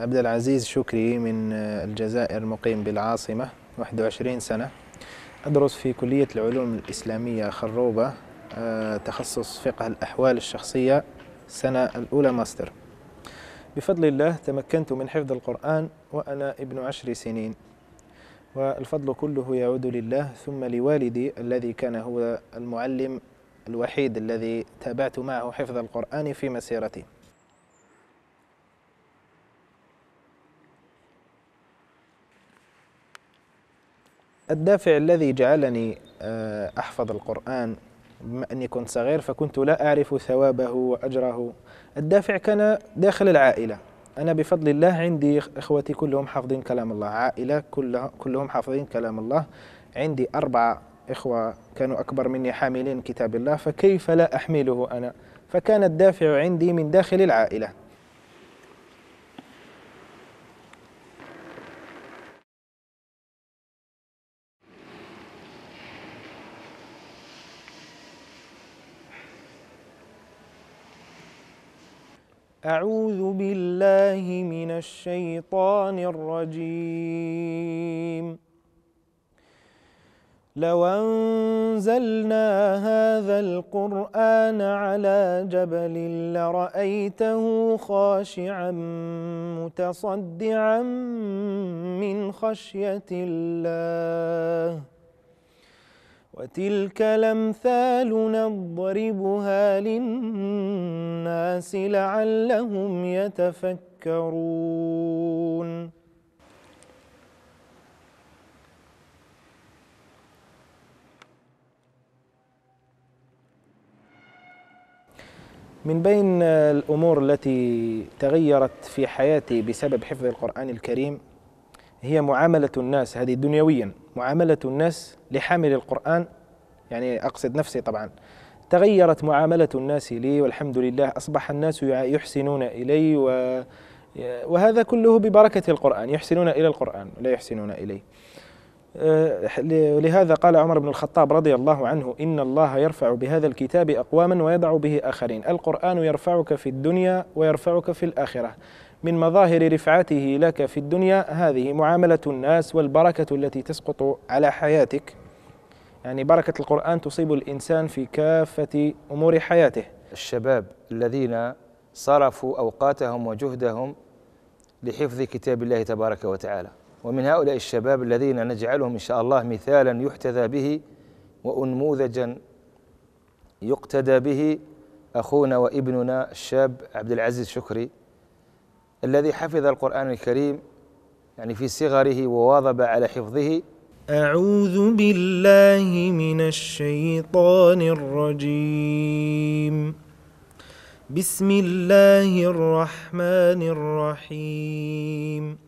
عبد العزيز شكري من الجزائر مقيم بالعاصمة 21 سنة أدرس في كلية العلوم الإسلامية خروبة آه، تخصص فقه الأحوال الشخصية السنة الأولى ماستر بفضل الله تمكنت من حفظ القرآن وأنا ابن عشر سنين والفضل كله يعود لله ثم لوالدي الذي كان هو المعلم الوحيد الذي تابعت معه حفظ القرآن في مسيرتي الدافع الذي جعلني آه، أحفظ القرآن بما أني كنت صغير فكنت لا أعرف ثوابه وأجره الدافع كان داخل العائلة أنا بفضل الله عندي إخوتي كلهم حافظين كلام الله عائلة كلهم حافظين كلام الله عندي أربعة إخوة كانوا أكبر مني حاملين كتاب الله فكيف لا أحمله أنا فكان الدافع عندي من داخل العائلة أعوذ بالله من الشيطان الرجيم لو أنزلنا هذا القرآن على جبل لرأيته خاشعا متصدعا من خشية الله وتلك الأمثال نضربها للناس لعلهم يتفكرون من بين الأمور التي تغيرت في حياتي بسبب حفظ القرآن الكريم هي معاملة الناس هذه دنيوياً معاملة الناس لحامل القرآن يعني أقصد نفسي طبعا تغيرت معاملة الناس لي والحمد لله أصبح الناس يحسنون إلي و وهذا كله ببركة القرآن يحسنون إلى القرآن لا يحسنون إلي أه، لهذا قال عمر بن الخطاب رضي الله عنه إن الله يرفع بهذا الكتاب أقواما ويضع به آخرين القرآن يرفعك في الدنيا ويرفعك في الآخرة من مظاهر رفعته لك في الدنيا هذه معاملة الناس والبركة التي تسقط على حياتك يعني بركة القرآن تصيب الإنسان في كافة أمور حياته الشباب الذين صرفوا أوقاتهم وجهدهم لحفظ كتاب الله تبارك وتعالى ومن هؤلاء الشباب الذين نجعلهم إن شاء الله مثالا يحتذى به وأنموذجا يقتدى به أخونا وابننا الشاب عبد العزيز شكري الذي حفظ القرآن الكريم يعني في صغره وواظب على حفظه أعوذ بالله من الشيطان الرجيم بسم الله الرحمن الرحيم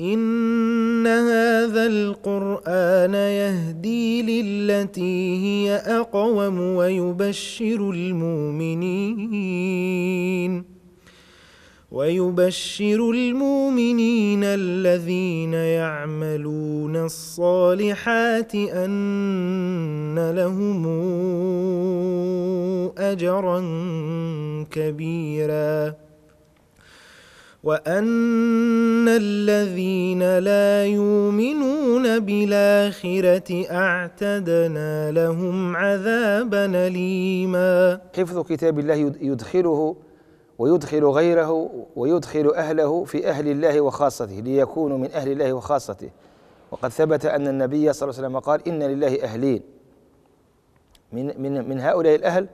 إن هذا القرآن يهدي للتي هي أقوم ويبشر المؤمنين ويبشر المؤمنين الذين يعملون الصالحات ان لهم اجرا كبيرا وان الذين لا يؤمنون بالاخره اعتدنا لهم عذابا اليما حفظ كتاب الله يدخله ويدخل غيره ويدخل أهله في أهل الله وخاصته ليكونوا من أهل الله وخاصته وقد ثبت أن النبي صلى الله عليه وسلم قال إن لله أهلين من, من, من هؤلاء الأهل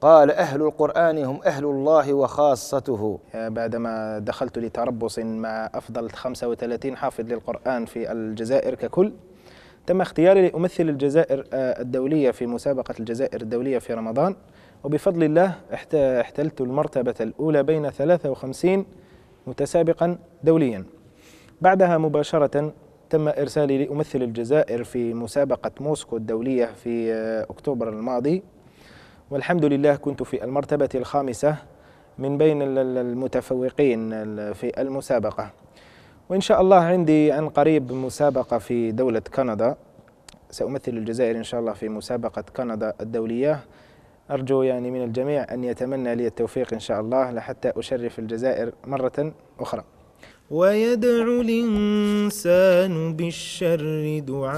قال أهل القرآن هم أهل الله وخاصته بعدما دخلت لتربص مع أفضل 35 حافظ للقرآن في الجزائر ككل تم اختياري لأمثل الجزائر آه، الدولية في مسابقة الجزائر الدولية في رمضان وبفضل الله احتلت المرتبة الأولى بين 53 متسابقا دوليا بعدها مباشرة تم إرسالي لأمثل الجزائر في مسابقة موسكو الدولية في آه، أكتوبر الماضي والحمد لله كنت في المرتبة الخامسة من بين المتفوقين في المسابقة وإن شاء الله عندي عن قريب مسابقة في دولة كندا سأمثل الجزائر إن شاء الله في مسابقة كندا الدولية أرجو يعني من الجميع أن يتمنى لي التوفيق إن شاء الله لحتى أشرف الجزائر مرة أخرى ويدعو الإنسان بالشر دعاءه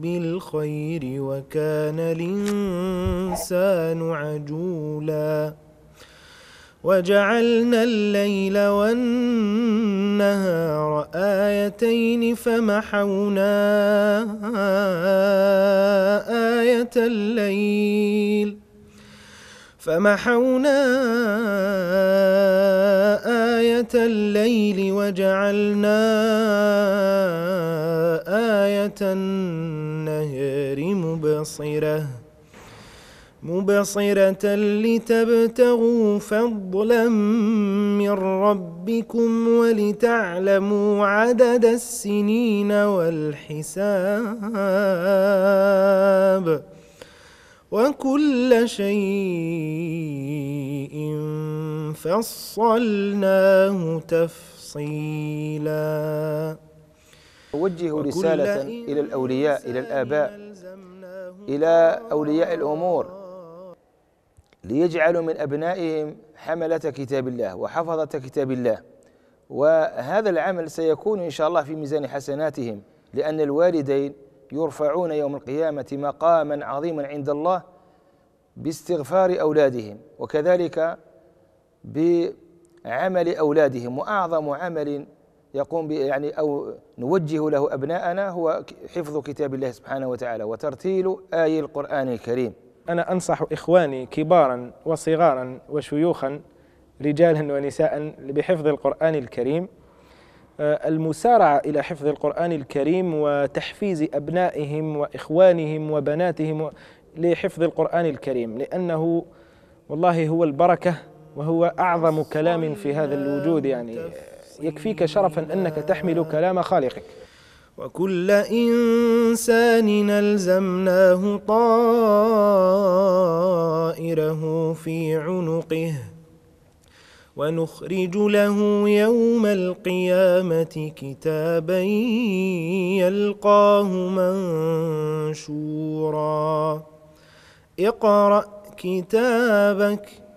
بالخير وكان الإنسان عجولاً وجعلنا الليل والنهار آيتين فمحونا آية الليل فمحونا آية الليل وجعلنا آية النهار مبصره مبصرة لتبتغوا فضلا من ربكم ولتعلموا عدد السنين والحساب وكل شيء فصلناه تفصيلا أوجه رسالة إلى الأولياء إلى الآباء إلى أولياء الأمور ليجعلوا من أبنائهم حملة كتاب الله وحفظة كتاب الله وهذا العمل سيكون إن شاء الله في ميزان حسناتهم لأن الوالدين يرفعون يوم القيامة مقاما عظيما عند الله باستغفار أولادهم وكذلك بعمل أولادهم وأعظم عمل يقوم يعني أو نوجه له أبناءنا هو حفظ كتاب الله سبحانه وتعالى وترتيل آي القرآن الكريم أنا أنصح إخواني كبارا وصغارا وشيوخا رجالا ونساء بحفظ القرآن الكريم آه، المسارعة إلى حفظ القرآن الكريم وتحفيز أبنائهم وإخوانهم وبناتهم لحفظ القرآن الكريم لأنه والله هو البركة وهو أعظم كلام في هذا الوجود يعني يكفيك شرفا أنك تحمل كلام خالقك وكل إنسان ألزمناه طائره في عنقه ونخرج له يوم القيامة كتابا يلقاه منشورا اقرأ كتابك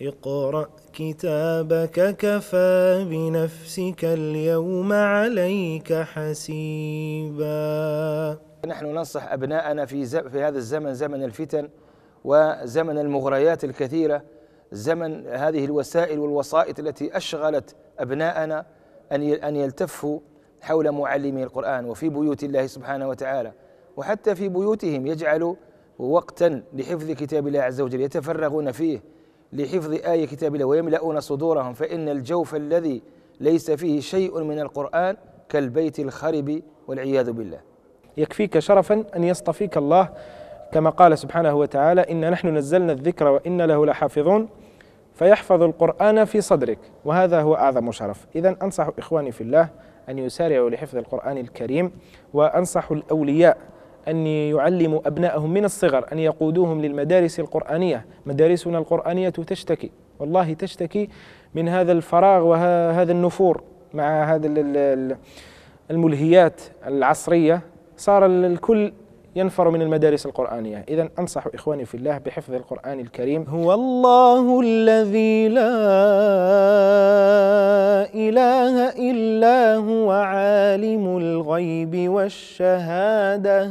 اقرأ كتابك كفى بنفسك اليوم عليك حسيبا نحن ننصح أبناءنا في, في هذا الزمن زمن الفتن وزمن المغريات الكثيرة زمن هذه الوسائل والوسائط التي أشغلت أبناءنا أن يلتفوا حول معلمي القرآن وفي بيوت الله سبحانه وتعالى وحتى في بيوتهم يجعلوا وقتا لحفظ كتاب الله عز وجل يتفرغون فيه لحفظ آية كتاب الله ويملؤون صدورهم فإن الجوف الذي ليس فيه شيء من القرآن كالبيت الخرب والعياذ بالله يكفيك شرفا أن يصطفيك الله كما قال سبحانه وتعالى إن نحن نزلنا الذكر وإن له لحافظون فيحفظ القرآن في صدرك وهذا هو أعظم شرف إذا أنصح إخواني في الله أن يسارعوا لحفظ القرآن الكريم وأنصح الأولياء أن يعلموا أبنائهم من الصغر أن يقودوهم للمدارس القرآنية مدارسنا القرآنية تشتكي والله تشتكي من هذا الفراغ وهذا النفور مع هذا الملهيات العصرية صار الكل ينفر من المدارس القرآنية إذا أنصح إخواني في الله بحفظ القرآن الكريم هو الله الذي لا إله إلا هو عالم الغيب والشهادة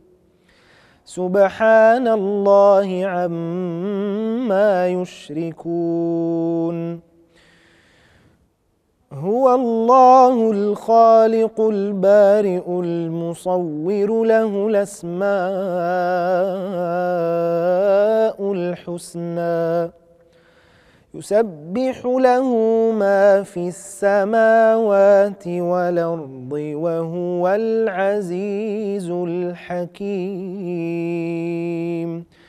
سبحان الله عما يشركون هو الله الخالق البارئ المصور له الاسماء الحسنى يسبح له ما في السماوات والأرض وهو العزيز الحكيم